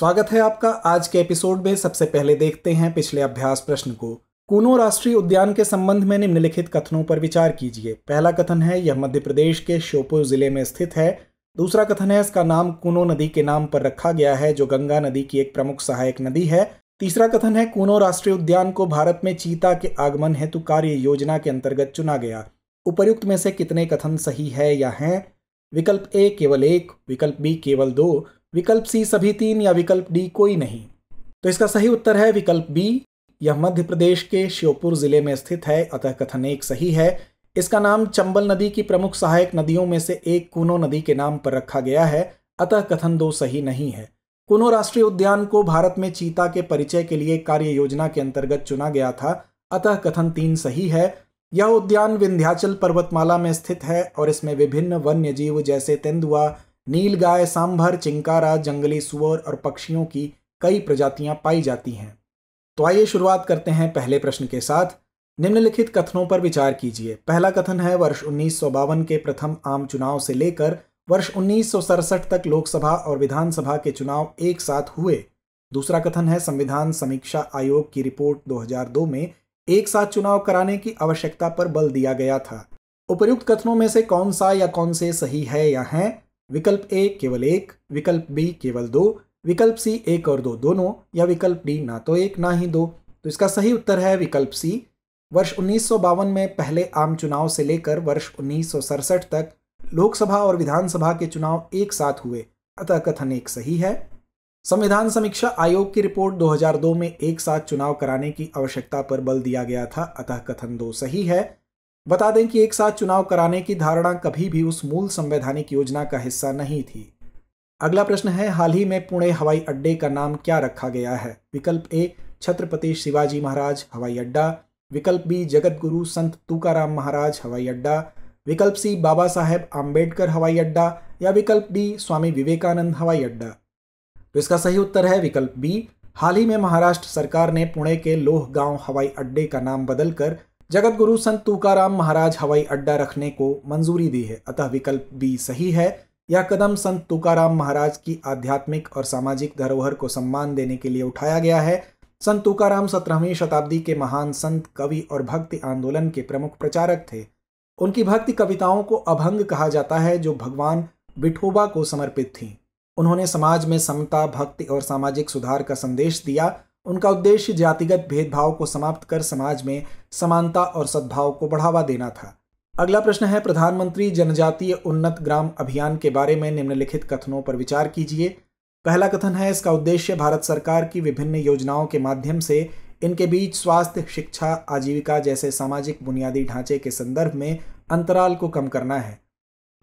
स्वागत है आपका आज के एपिसोड में सबसे पहले देखते हैं पिछले अभ्यास प्रश्न को कूनो राष्ट्रीय उद्यान के संबंध में निम्नलिखित कथनों पर विचार कीजिए पहला कथन है यह मध्य प्रदेश के श्योपुर जिले में स्थित है दूसरा कथन है इसका नाम कूनो नदी के नाम पर रखा गया है जो गंगा नदी की एक प्रमुख सहायक नदी है तीसरा कथन है कूनो राष्ट्रीय उद्यान को भारत में चीता के आगमन हेतु कार्य योजना के अंतर्गत चुना गया उपर्युक्त में से कितने कथन सही है या हैं विकल्प ए केवल एक विकल्प बी केवल दो विकल्प सी सभी तीन या विकल्प डी कोई नहीं तो इसका सही उत्तर है विकल्प बी यह मध्य प्रदेश के श्योपुर जिले में स्थित है अतः कथन एक सही है इसका नाम चंबल नदी की प्रमुख सहायक नदियों में से एक कुनो नदी के नाम पर रखा गया है अतः कथन दो सही नहीं है कुनो राष्ट्रीय उद्यान को भारत में चीता के परिचय के लिए कार्य योजना के अंतर्गत चुना गया था अतः कथन तीन सही है यह उद्यान विंध्याचल पर्वतमाला में स्थित है और इसमें विभिन्न वन्य जीव जैसे तेंदुआ नील गाय सांभर चिंकारा जंगली सुअर और पक्षियों की कई प्रजातियां पाई जाती हैं तो आइए शुरुआत करते हैं पहले प्रश्न के साथ निम्नलिखित कथनों पर विचार कीजिए पहला कथन है वर्ष उन्नीस के प्रथम आम चुनाव से लेकर वर्ष उन्नीस तक लोकसभा और विधानसभा के चुनाव एक साथ हुए दूसरा कथन है संविधान समीक्षा आयोग की रिपोर्ट 2002 में एक साथ चुनाव कराने की आवश्यकता पर बल दिया गया था उपयुक्त कथनों में से कौन सा या कौन से सही है या हैं विकल्प ए केवल एक विकल्प बी केवल दो विकल्प सी एक और दो दोनों या विकल्प डी ना तो एक ना ही दो तो इसका सही उत्तर है विकल्प सी वर्ष उन्नीस में पहले आम चुनाव से लेकर वर्ष उन्नीस तक लोकसभा और विधानसभा के चुनाव एक साथ हुए अतः कथन एक सही है संविधान समीक्षा आयोग की रिपोर्ट 2002 में एक साथ चुनाव कराने की आवश्यकता पर बल दिया गया था अतः कथन दो सही है बता दें कि एक साथ चुनाव कराने की धारणा कभी भी उस मूल संवैधानिक योजना का हिस्सा नहीं थी अगला प्रश्न है हाल ही में पुणे हवाई अड्डे का नाम क्या रखा गया है विकल्प ए छत्रपति शिवाजी महाराज हवाई अड्डा विकल्प बी जगत गुरु संत तुकाराम महाराज हवाई अड्डा विकल्प सी बाबा साहेब आम्बेडकर हवाई अड्डा या विकल्प डी स्वामी विवेकानंद हवाई अड्डा तो इसका सही उत्तर है विकल्प बी हाल ही में महाराष्ट्र सरकार ने पुणे के लोह गांव हवाई अड्डे का नाम बदलकर जगत गुरु संत तुकाराम महाराज हवाई अड्डा रखने को मंजूरी दी है अतः विकल्प बी सही है यह कदम संत तुकाराम महाराज की आध्यात्मिक और सामाजिक धरोहर को सम्मान देने के लिए उठाया गया है संत तुकाराम सत्रहवीं शताब्दी के महान संत कवि और भक्ति आंदोलन के प्रमुख प्रचारक थे उनकी भक्ति कविताओं को अभंग कहा जाता है जो भगवान विठोबा को समर्पित थीं उन्होंने समाज में समता भक्ति और सामाजिक सुधार का संदेश दिया उनका उद्देश्य जातिगत भेदभाव को समाप्त कर समाज में समानता और सद्भाव को बढ़ावा देना था अगला प्रश्न है प्रधानमंत्री जनजातीय उन्नत ग्राम अभियान के बारे में निम्नलिखित कथनों पर विचार कीजिए पहला कथन है इसका उद्देश्य भारत सरकार की विभिन्न योजनाओं के माध्यम से इनके बीच स्वास्थ्य शिक्षा आजीविका जैसे सामाजिक बुनियादी ढांचे के संदर्भ में अंतराल को कम करना है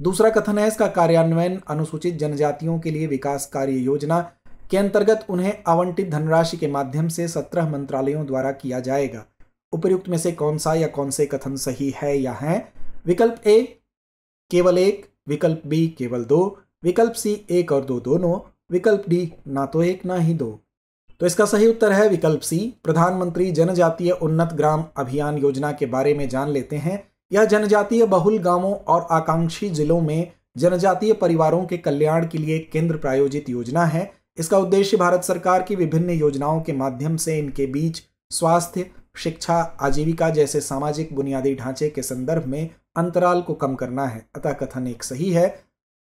दूसरा कथन है इसका कार्यान्वयन अनुसूचित जनजातियों के लिए विकास कार्य योजना के अंतर्गत उन्हें आवंटित धनराशि के माध्यम से सत्रह मंत्रालयों द्वारा किया जाएगा उपयुक्त में से कौन सा या कौन से कथन सही है या है विकल्प ए केवल एक विकल्प बी केवल दो विकल्प सी एक और दो दोनों विकल्प डी ना तो एक ना ही दो तो इसका सही उत्तर है विकल्प सी प्रधानमंत्री जनजातीय उन्नत ग्राम अभियान योजना के बारे में जान लेते हैं यह जनजातीय बहुल गांवों और आकांक्षी जिलों में जनजातीय परिवारों के कल्याण के लिए केंद्र प्रायोजित योजना है इसका उद्देश्य भारत सरकार की विभिन्न योजनाओं के माध्यम से इनके बीच स्वास्थ्य शिक्षा आजीविका जैसे सामाजिक बुनियादी ढांचे के संदर्भ में अंतराल को कम करना है अतः कथन एक सही है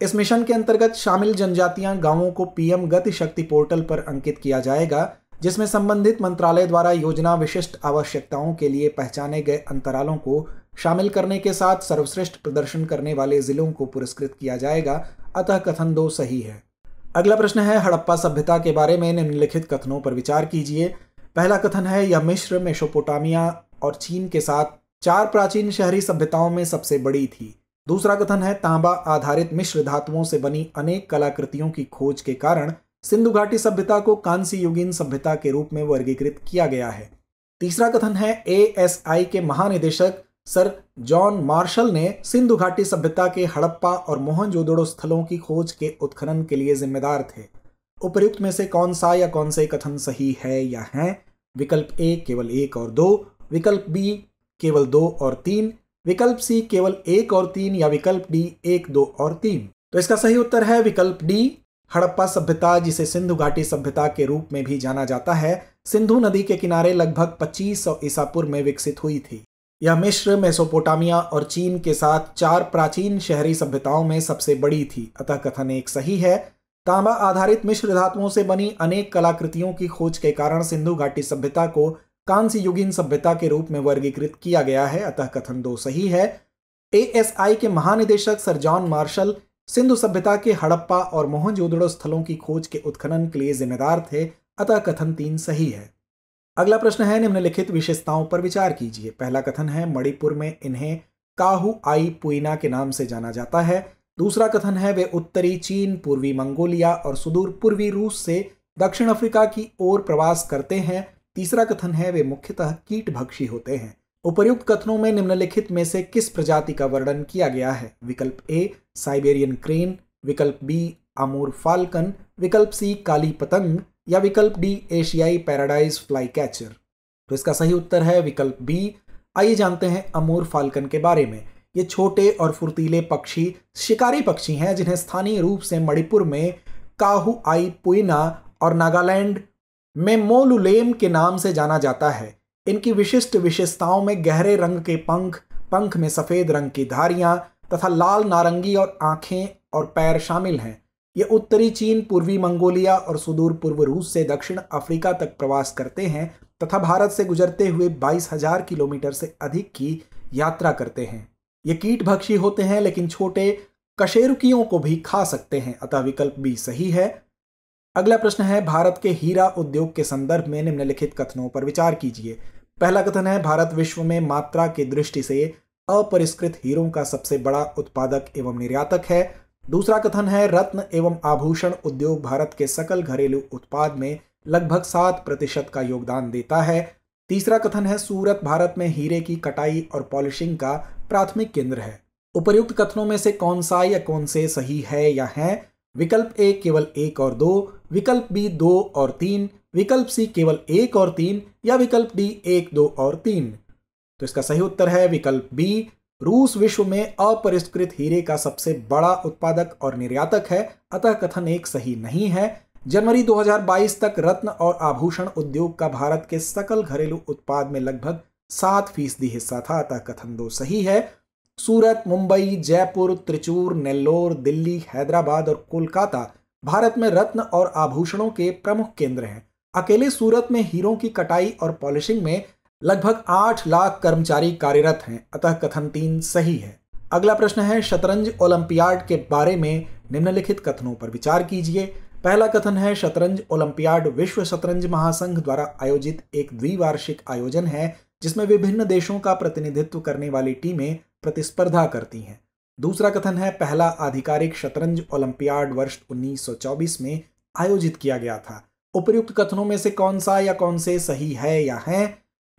इस मिशन के अंतर्गत शामिल जनजातियां गांवों को पीएम गति शक्ति पोर्टल पर अंकित किया जाएगा जिसमें संबंधित मंत्रालय द्वारा योजना विशिष्ट आवश्यकताओं के लिए पहचाने गए अंतरालों को शामिल करने के साथ सर्वश्रेष्ठ प्रदर्शन करने वाले जिलों को पुरस्कृत किया जाएगा अतः कथन दो सही है अगला प्रश्न है हड़प्पा सभ्यता के बारे में निम्नलिखित कथनों पर विचार कीजिए पहला कथन है यह मिश्र मेशोपोटामिया और चीन के साथ चार प्राचीन शहरी सभ्यताओं में सबसे बड़ी थी दूसरा कथन है तांबा आधारित मिश्र धातुओं से बनी अनेक कलाकृतियों की खोज के कारण सिंधु घाटी सभ्यता को कांसी युगीन सभ्यता के रूप में वर्गीकृत किया गया है तीसरा कथन है ए के महानिदेशक सर जॉन मार्शल ने सिंधु घाटी सभ्यता के हड़प्पा और मोहनजोदड़ो स्थलों की खोज के उत्खनन के लिए जिम्मेदार थे उपयुक्त में से कौन सा या कौन से कथन सही है या है विकल्प ए केवल एक और दो विकल्प बी केवल दो और तीन विकल्प सी केवल एक और तीन या विकल्प डी एक दो और तीन तो इसका सही उत्तर है विकल्प डी हड़प्पा सभ्यता जिसे सिंधु घाटी सभ्यता के रूप में भी जाना जाता है सिंधु नदी के किनारे लगभग 2500 ईसा पूर्व में विकसित हुई थी यह मिश्र मेसोपोटामिया और चीन के साथ चार प्राचीन शहरी सभ्यताओं में सबसे बड़ी थी अतः कथन एक सही है तांबा आधारित मिश्र धातुओं से बनी अनेक कलाकृतियों की खोज के कारण सिंधु घाटी सभ्यता को कांस्य युगीन सभ्यता के रूप में वर्गीकृत किया गया है अतः कथन दो सही है ए के महानिदेशक सर जॉन मार्शल सिंधु सभ्यता के हड़प्पा और मोहनजोदड़ो स्थलों की खोज के उत्खनन के लिए जिम्मेदार थे अतः कथन तीन सही है अगला प्रश्न है निम्नलिखित विशेषताओं पर विचार कीजिए पहला कथन है मणिपुर में इन्हें काहू आई पुइना के नाम से जाना जाता है दूसरा कथन है वे उत्तरी चीन पूर्वी मंगोलिया और सुदूर पूर्वी रूस से दक्षिण अफ्रीका की ओर प्रवास करते हैं तीसरा कथन है वे मुख्यतः कीट भक्षी होते हैं उपर्युक्त कथनों में निम्नलिखित में से किस प्रजाति का वर्णन किया गया है विकल्प ए साइबेरियन क्रेन विकल्प बी अमूर फाल्कन विकल्प सी काली पतंग या विकल्प डी एशियाई पैराडाइज फ्लाई कैचर तो इसका सही उत्तर है विकल्प बी आइए जानते हैं अमूर फाल्कन के बारे में ये छोटे और फुर्तीले पक्षी शिकारी पक्षी हैं जिन्हें स्थानीय रूप से मणिपुर में काहू आई पुइना और नागालैंड में मोलुलेम के नाम से जाना जाता है इनकी विशिष्ट विशेषताओं में गहरे रंग के पंख पंख में सफ़ेद रंग की धारियां तथा लाल नारंगी और आँखें और पैर शामिल हैं ये उत्तरी चीन पूर्वी मंगोलिया और सुदूर पूर्व रूस से दक्षिण अफ्रीका तक प्रवास करते हैं तथा भारत से गुजरते हुए बाईस हजार किलोमीटर से अधिक की यात्रा करते हैं ये कीट भक्षी होते हैं लेकिन छोटे कशेरुकियों को भी खा सकते हैं अतः विकल्प भी सही है अगला प्रश्न है भारत के हीरा उद्योग के संदर्भ में निम्नलिखित कथनों पर विचार कीजिए पहला कथन है भारत विश्व में मात्रा की दृष्टि से अपरिष्कृत हीरों का सबसे बड़ा उत्पादक एवं निर्यातक है दूसरा कथन है रत्न एवं आभूषण उद्योग भारत के सकल घरेलू उत्पाद में लगभग सात प्रतिशत का योगदान देता है तीसरा कथन है सूरत भारत में हीरे की कटाई और पॉलिशिंग का प्राथमिक केंद्र है उपयुक्त कथनों में से कौन सा या कौन से सही है या है विकल्प ए केवल एक और दो विकल्प बी दो और तीन विकल्प सी केवल एक और तीन या विकल्प डी एक दो और तीन तो इसका सही उत्तर है विकल्प बी रूस विश्व में अपरिष्कृत हीरे का सबसे बड़ा उत्पादक और निर्यातक है अतः कथन एक सही नहीं है जनवरी 2022 तक रत्न और आभूषण उद्योग का भारत के सकल घरेलू उत्पाद में लगभग सात फीसदी हिस्सा था अतः कथन दो सही है सूरत मुंबई जयपुर त्रिचूर नेल्लोर दिल्ली हैदराबाद और कोलकाता भारत में रत्न और आभूषणों के प्रमुख केंद्र हैं अकेले सूरत में हीरों की कटाई और पॉलिशिंग में लगभग आठ लाख कर्मचारी कार्यरत हैं अतः कथन तीन सही है अगला प्रश्न है शतरंज ओलंपियाड के बारे में निम्नलिखित कथनों पर विचार कीजिए पहला कथन है शतरंज ओलंपियाड विश्व शतरंज महासंघ द्वारा आयोजित एक द्विवार्षिक आयोजन है जिसमें विभिन्न देशों का प्रतिनिधित्व करने वाली टीमें प्रतिस्पर्धा करती हैं दूसरा कथन है पहला आधिकारिक शतरंज ओलंपियाड वर्ष 1924 में आयोजित किया गया था उपयुक्त कथनों में से कौन सा या कौन से सही है या हैं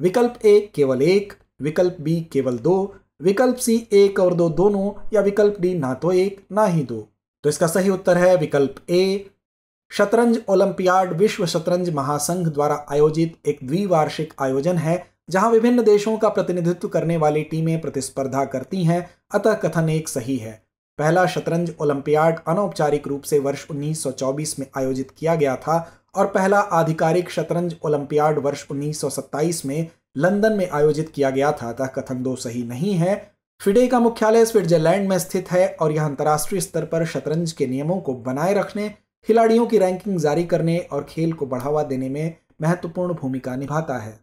विकल्प ए केवल एक विकल्प बी केवल दो विकल्प सी एक और दो दोनों या विकल्प डी ना तो एक ना ही दो तो इसका सही उत्तर है विकल्प ए शतरंज ओलंपियाड विश्व शतरंज महासंघ द्वारा आयोजित एक द्विवार्षिक आयोजन है जहां विभिन्न देशों का प्रतिनिधित्व करने वाली टीमें प्रतिस्पर्धा करती हैं अतः कथन एक सही है पहला शतरंज ओलंपियाड अनौपचारिक रूप से वर्ष 1924 में आयोजित किया गया था और पहला आधिकारिक शतरंज ओलंपियाड वर्ष 1927 में लंदन में आयोजित किया गया था अतः कथन दो सही नहीं है फिडे का मुख्यालय स्विट्जरलैंड में स्थित है और यह अंतर्राष्ट्रीय स्तर पर शतरंज के नियमों को बनाए रखने खिलाड़ियों की रैंकिंग जारी करने और खेल को बढ़ावा देने में महत्वपूर्ण भूमिका निभाता है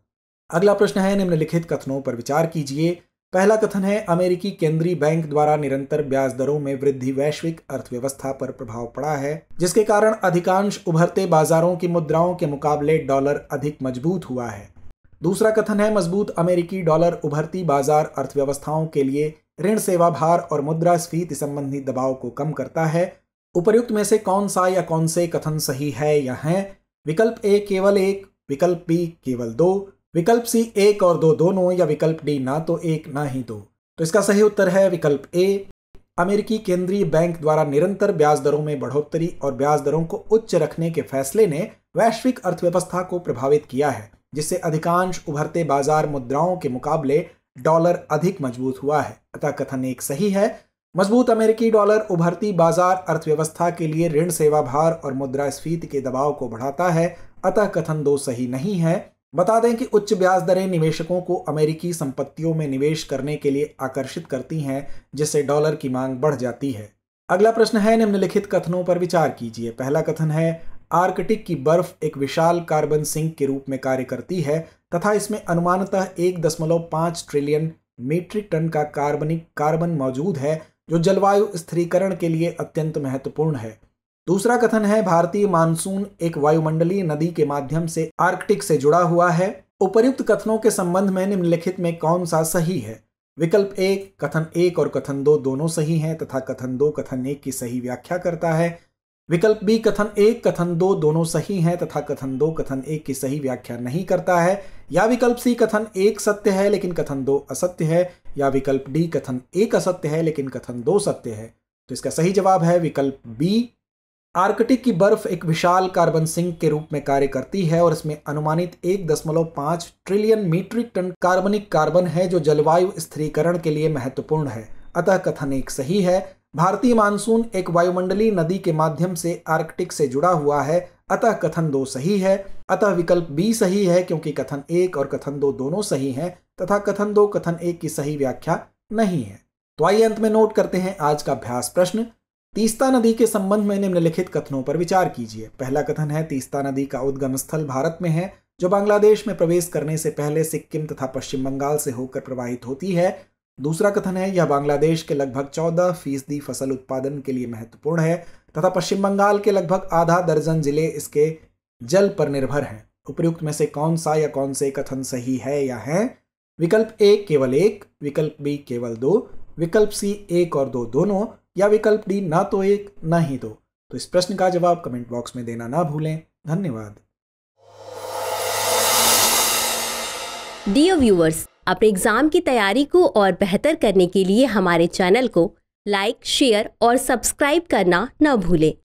अगला प्रश्न है निम्नलिखित कथनों पर विचार कीजिए पहला कथन है अमेरिकी केंद्रीय बैंक द्वारा निरंतर ब्याज दरों में वृद्धि वैश्विक अर्थव्यवस्था पर प्रभाव पड़ा है जिसके कारण अधिकांश उभरते बाजारों की मुद्राओं के मुकाबले डॉलर अधिक मजबूत हुआ है दूसरा कथन है मजबूत अमेरिकी डॉलर उभरती बाजार अर्थव्यवस्थाओं के लिए ऋण सेवा भार और मुद्रास्फीति संबंधी दबाव को कम करता है उपर्युक्त में से कौन सा या कौन से कथन सही है या है विकल्प ए केवल एक विकल्प बी केवल दो विकल्प सी एक और दो दोनों या विकल्प डी ना तो एक ना ही दो तो इसका सही उत्तर है विकल्प ए अमेरिकी केंद्रीय बैंक द्वारा निरंतर ब्याज दरों में बढ़ोतरी और ब्याज दरों को उच्च रखने के फैसले ने वैश्विक अर्थव्यवस्था को प्रभावित किया है जिससे अधिकांश उभरते बाजार मुद्राओं के मुकाबले डॉलर अधिक मजबूत हुआ है अतः कथन एक सही है मजबूत अमेरिकी डॉलर उभरती बाजार अर्थव्यवस्था के लिए ऋण सेवा भार और मुद्रास्फीति के दबाव को बढ़ाता है अतः कथन दो सही नहीं है बता दें कि उच्च ब्याज दरें निवेशकों को अमेरिकी संपत्तियों में निवेश करने के लिए आकर्षित करती हैं जिससे डॉलर की मांग बढ़ जाती है अगला प्रश्न है निम्नलिखित कथनों पर विचार कीजिए पहला कथन है आर्कटिक की बर्फ एक विशाल कार्बन सिंक के रूप में कार्य करती है तथा इसमें अनुमानतः एक दशमलव पाँच ट्रिलियन मीट्रिक टन का कार्बनिक कार्बन मौजूद है जो जलवायु स्थिरीकरण के लिए अत्यंत महत्वपूर्ण है दूसरा कथन है भारतीय मानसून एक वायुमंडलीय नदी के माध्यम से आर्कटिक से जुड़ा हुआ है उपयुक्त कथनों के संबंध में निम्नलिखित में कौन सा सही है विकल्प एक कथन एक और कथन दो दोनों सही हैं तथा कथन दो कथन एक की सही व्याख्या करता है विकल्प बी कथन एक कथन दो दोनों सही हैं तथा कथन दो कथन एक की सही व्याख्या नहीं करता है या विकल्प सी कथन एक सत्य है लेकिन कथन दो असत्य है या विकल्प डी कथन एक असत्य है लेकिन कथन दो सत्य है तो इसका सही जवाब है विकल्प बी आर्कटिक की बर्फ एक विशाल कार्बन सिंक के रूप में कार्य करती है और इसमें अनुमानित 1.5 ट्रिलियन मीट्रिक टन कार्बनिक कार्बन है जो जलवायु स्थिरीकरण के लिए महत्वपूर्ण है अतः कथन एक सही है भारतीय मानसून एक वायुमंडलीय नदी के माध्यम से आर्कटिक से जुड़ा हुआ है अतः कथन दो सही है अतः विकल्प बी सही है क्योंकि कथन एक और कथन दो दोनों सही हैं तथा कथन दो कथन एक की सही व्याख्या नहीं है तो आइए अंत में नोट करते हैं आज का अभ्यास प्रश्न तीस्ता नदी के संबंध में निम्नलिखित कथनों पर विचार कीजिए पहला कथन है तीस्ता नदी का उद्गम स्थल भारत में है जो बांग्लादेश में प्रवेश करने से पहले सिक्किम तथा पश्चिम बंगाल से होकर प्रवाहित होती है दूसरा कथन है यह बांग्लादेश के लगभग चौदह फीसदी फसल उत्पादन के लिए महत्वपूर्ण है तथा पश्चिम बंगाल के लगभग आधा दर्जन जिले इसके जल पर निर्भर हैं उपयुक्त में से कौन सा या कौन से कथन सही है या है विकल्प ए केवल एक विकल्प बी केवल दो विकल्प सी एक और दो दोनों या विकल्प डी ना तो एक ना ही दो तो इस प्रश्न का जवाब कमेंट बॉक्स में देना ना भूलें धन्यवाद डियर व्यूअर्स अपने एग्जाम की तैयारी को और बेहतर करने के लिए हमारे चैनल को लाइक शेयर और सब्सक्राइब करना न भूलें